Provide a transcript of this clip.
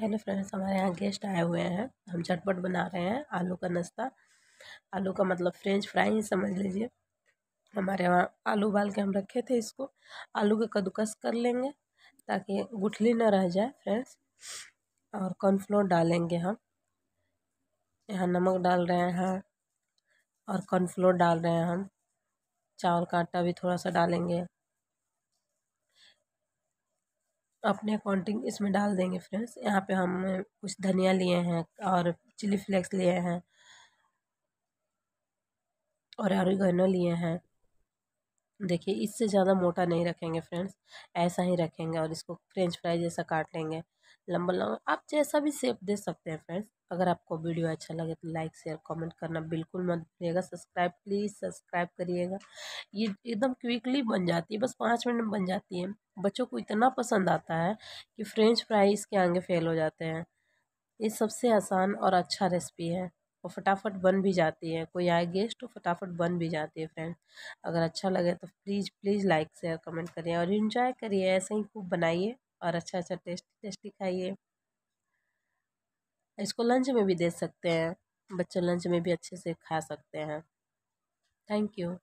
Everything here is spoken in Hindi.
हेलो फ्रेंड्स हमारे यहाँ गेस्ट आए हुए हैं हम झटपट बना रहे हैं आलू का नाश्ता आलू का मतलब फ्रेंच फ्राई ही समझ लीजिए हमारे यहाँ आलू उबाल के हम रखे थे इसको आलू का कद्दूकस कर लेंगे ताकि गुठली ना रह जाए फ्रेंड्स और कॉर्नफ्लोर डालेंगे हम यहाँ नमक डाल रहे हैं और कॉर्नफ्लोर डाल रहे हैं हम चावल का आटा भी थोड़ा सा डालेंगे अपने अकाउंटिंग इसमें डाल देंगे फ्रेंड्स यहाँ पे हम कुछ धनिया लिए हैं और चिली फ्लेक्स लिए हैं और आरु गनो लिए हैं देखिए इससे ज़्यादा मोटा नहीं रखेंगे फ्रेंड्स ऐसा ही रखेंगे और इसको फ्रेंच फ्राई जैसा काट लेंगे लंबा लंबा आप जैसा भी सेप दे सकते हैं फ्रेंड्स अगर आपको वीडियो अच्छा लगे तो लाइक शेयर कमेंट करना बिल्कुल मत भूलिएगा सब्सक्राइब प्लीज़ सब्सक्राइब करिएगा ये एकदम क्विकली बन जाती है बस पाँच मिनट में बन जाती है बच्चों को इतना पसंद आता है कि फ्रेंच फ्राई इसके आगे फेल हो जाते हैं ये सबसे आसान और अच्छा रेसिपी है और फटाफट बन भी जाती है कोई आए गेस्ट तो फटाफट बन भी जाती है फ्रेंड अगर अच्छा लगे तो please please like share comment करिए और इन्जॉय करिए ऐसे ही खूब बनाइए और अच्छा अच्छा टेस्टी टेस्टी खाइए इसको लंच में भी दे सकते हैं बच्चे लंच में भी अच्छे से खा सकते हैं थैंक यू